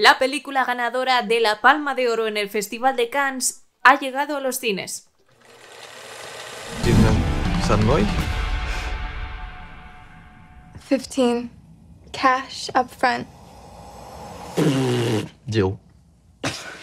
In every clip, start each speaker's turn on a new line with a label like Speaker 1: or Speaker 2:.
Speaker 1: La película ganadora de la Palma de Oro en el Festival de Cannes ha llegado a los cines. Cash up front.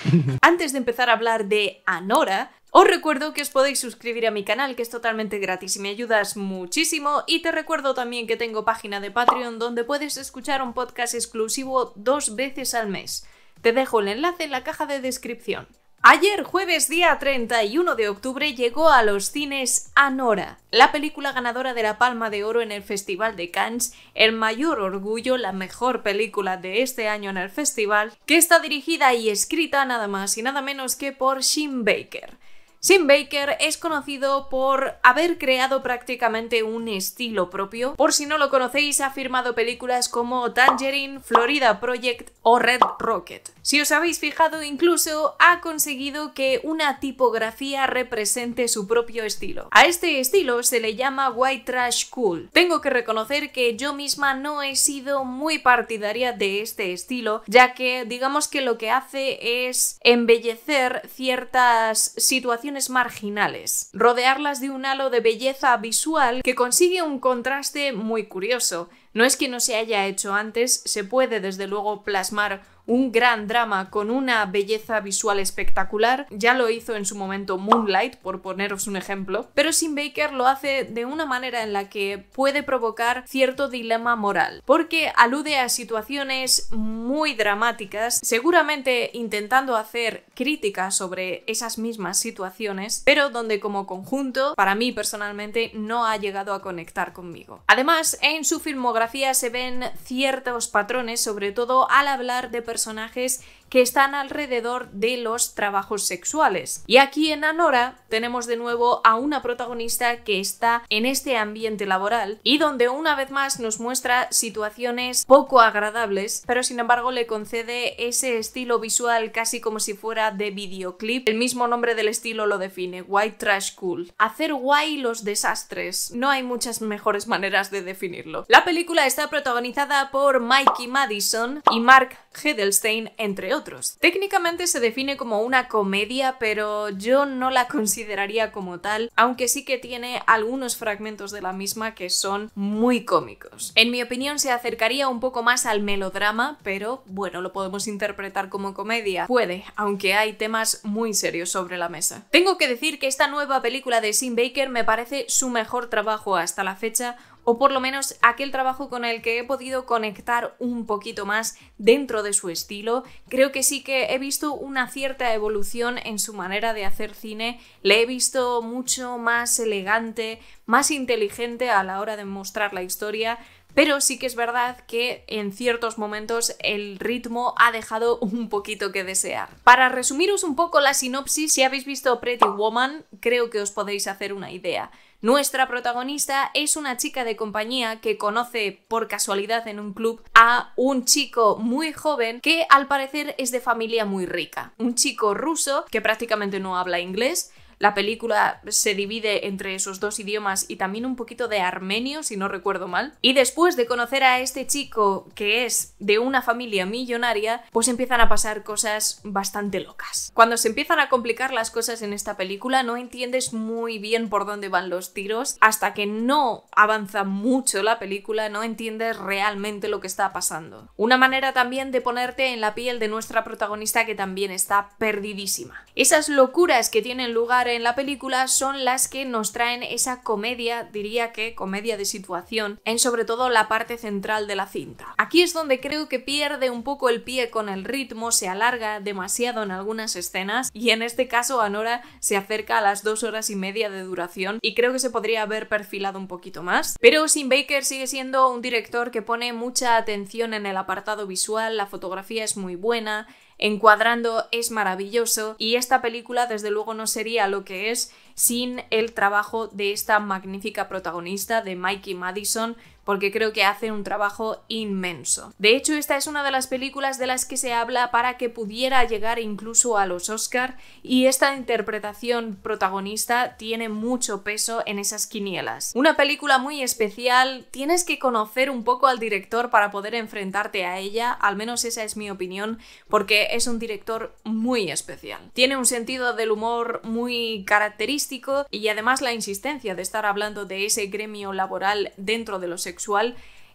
Speaker 1: Antes de empezar a hablar de Anora, os recuerdo que os podéis suscribir a mi canal, que es totalmente gratis y me ayudas muchísimo. Y te recuerdo también que tengo página de Patreon donde puedes escuchar un podcast exclusivo dos veces al mes. Te dejo el enlace en la caja de descripción. Ayer, jueves día 31 de octubre, llegó a los cines Anora, la película ganadora de la Palma de Oro en el Festival de Cannes, el mayor orgullo, la mejor película de este año en el festival, que está dirigida y escrita nada más y nada menos que por Shin Baker. Sim Baker es conocido por haber creado prácticamente un estilo propio. Por si no lo conocéis, ha firmado películas como Tangerine, Florida Project o Red Rocket. Si os habéis fijado, incluso ha conseguido que una tipografía represente su propio estilo. A este estilo se le llama White Trash Cool. Tengo que reconocer que yo misma no he sido muy partidaria de este estilo, ya que digamos que lo que hace es embellecer ciertas situaciones marginales, rodearlas de un halo de belleza visual que consigue un contraste muy curioso. No es que no se haya hecho antes, se puede desde luego plasmar un gran drama con una belleza visual espectacular. Ya lo hizo en su momento Moonlight, por poneros un ejemplo, pero Sin Baker lo hace de una manera en la que puede provocar cierto dilema moral, porque alude a situaciones muy dramáticas, seguramente intentando hacer críticas sobre esas mismas situaciones, pero donde como conjunto, para mí personalmente, no ha llegado a conectar conmigo. Además, en su filmografía se ven ciertos patrones, sobre todo al hablar de personajes que están alrededor de los trabajos sexuales. Y aquí en Anora tenemos de nuevo a una protagonista que está en este ambiente laboral y donde una vez más nos muestra situaciones poco agradables, pero sin embargo le concede ese estilo visual casi como si fuera de videoclip. El mismo nombre del estilo lo define, White Trash Cool. Hacer guay los desastres. No hay muchas mejores maneras de definirlo. La película está protagonizada por Mikey Madison y Mark Hedelstein, entre otros otros. Técnicamente se define como una comedia, pero yo no la consideraría como tal, aunque sí que tiene algunos fragmentos de la misma que son muy cómicos. En mi opinión se acercaría un poco más al melodrama, pero bueno, lo podemos interpretar como comedia. Puede, aunque hay temas muy serios sobre la mesa. Tengo que decir que esta nueva película de Sim Baker me parece su mejor trabajo hasta la fecha, o por lo menos aquel trabajo con el que he podido conectar un poquito más dentro de su estilo. Creo que sí que he visto una cierta evolución en su manera de hacer cine, le he visto mucho más elegante, más inteligente a la hora de mostrar la historia, pero sí que es verdad que en ciertos momentos el ritmo ha dejado un poquito que desear. Para resumiros un poco la sinopsis, si habéis visto Pretty Woman, creo que os podéis hacer una idea. Nuestra protagonista es una chica de compañía que conoce por casualidad en un club a un chico muy joven que al parecer es de familia muy rica. Un chico ruso que prácticamente no habla inglés la película se divide entre esos dos idiomas y también un poquito de armenio, si no recuerdo mal. Y después de conocer a este chico que es de una familia millonaria, pues empiezan a pasar cosas bastante locas. Cuando se empiezan a complicar las cosas en esta película, no entiendes muy bien por dónde van los tiros. Hasta que no avanza mucho la película, no entiendes realmente lo que está pasando. Una manera también de ponerte en la piel de nuestra protagonista que también está perdidísima. Esas locuras que tienen lugar en la película son las que nos traen esa comedia, diría que comedia de situación, en sobre todo la parte central de la cinta. Aquí es donde creo que pierde un poco el pie con el ritmo, se alarga demasiado en algunas escenas y en este caso Anora se acerca a las dos horas y media de duración y creo que se podría haber perfilado un poquito más. Pero Sin Baker sigue siendo un director que pone mucha atención en el apartado visual, la fotografía es muy buena, encuadrando es maravilloso y esta película desde luego no sería lo que es sin el trabajo de esta magnífica protagonista de Mikey Madison porque creo que hacen un trabajo inmenso. De hecho, esta es una de las películas de las que se habla para que pudiera llegar incluso a los Oscar y esta interpretación protagonista tiene mucho peso en esas quinielas. Una película muy especial, tienes que conocer un poco al director para poder enfrentarte a ella, al menos esa es mi opinión, porque es un director muy especial. Tiene un sentido del humor muy característico y además la insistencia de estar hablando de ese gremio laboral dentro de los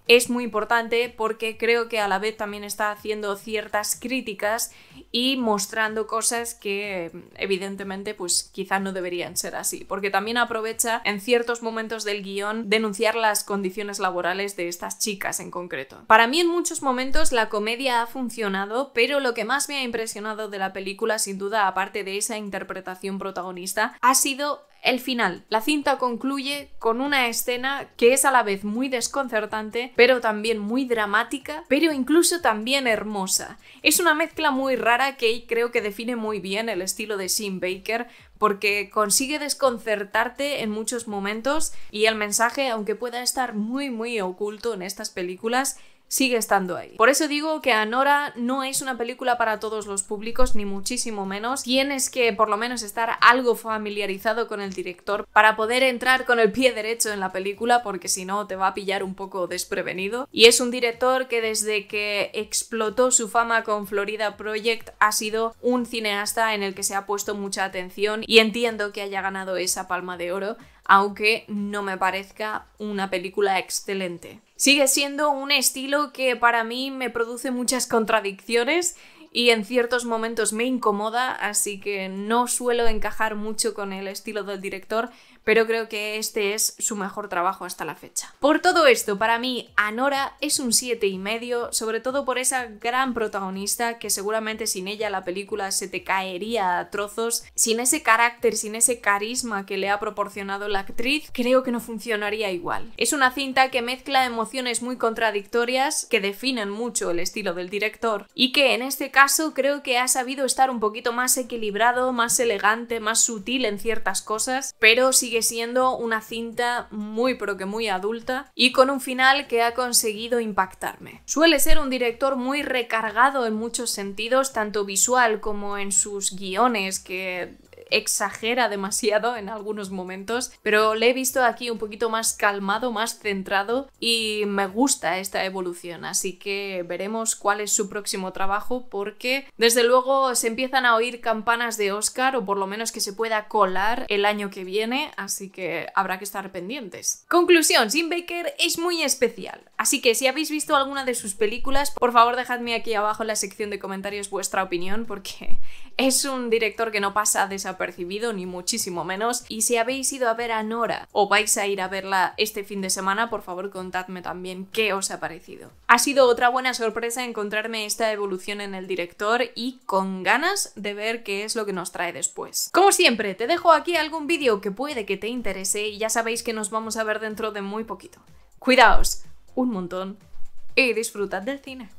Speaker 1: es muy importante porque creo que a la vez también está haciendo ciertas críticas y mostrando cosas que evidentemente pues quizá no deberían ser así, porque también aprovecha en ciertos momentos del guión denunciar las condiciones laborales de estas chicas en concreto. Para mí en muchos momentos la comedia ha funcionado, pero lo que más me ha impresionado de la película sin duda aparte de esa interpretación protagonista ha sido el final. La cinta concluye con una escena que es a la vez muy desconcertante, pero también muy dramática, pero incluso también hermosa. Es una mezcla muy rara que creo que define muy bien el estilo de Sean Baker, porque consigue desconcertarte en muchos momentos y el mensaje, aunque pueda estar muy muy oculto en estas películas, sigue estando ahí. Por eso digo que Anora no es una película para todos los públicos, ni muchísimo menos. Tienes que por lo menos estar algo familiarizado con el director para poder entrar con el pie derecho en la película, porque si no te va a pillar un poco desprevenido. Y es un director que desde que explotó su fama con Florida Project ha sido un cineasta en el que se ha puesto mucha atención y entiendo que haya ganado esa palma de oro, aunque no me parezca una película excelente. Sigue siendo un estilo que para mí me produce muchas contradicciones y en ciertos momentos me incomoda, así que no suelo encajar mucho con el estilo del director, pero creo que este es su mejor trabajo hasta la fecha. Por todo esto, para mí Anora es un 7,5, y medio, sobre todo por esa gran protagonista que seguramente sin ella la película se te caería a trozos, sin ese carácter, sin ese carisma que le ha proporcionado la actriz, creo que no funcionaría igual. Es una cinta que mezcla emociones muy contradictorias que definen mucho el estilo del director y que en este caso caso creo que ha sabido estar un poquito más equilibrado, más elegante, más sutil en ciertas cosas, pero sigue siendo una cinta muy pero que muy adulta y con un final que ha conseguido impactarme. Suele ser un director muy recargado en muchos sentidos, tanto visual como en sus guiones que exagera demasiado en algunos momentos, pero le he visto aquí un poquito más calmado, más centrado y me gusta esta evolución, así que veremos cuál es su próximo trabajo porque desde luego se empiezan a oír campanas de Oscar o por lo menos que se pueda colar el año que viene, así que habrá que estar pendientes. Conclusión, Sin Baker es muy especial. Así que si habéis visto alguna de sus películas, por favor dejadme aquí abajo en la sección de comentarios vuestra opinión porque es un director que no pasa desapercibido ni muchísimo menos. Y si habéis ido a ver a Nora o vais a ir a verla este fin de semana, por favor contadme también qué os ha parecido. Ha sido otra buena sorpresa encontrarme esta evolución en el director y con ganas de ver qué es lo que nos trae después. Como siempre, te dejo aquí algún vídeo que puede que te interese y ya sabéis que nos vamos a ver dentro de muy poquito. Cuidaos, un montón y disfrutad del cine.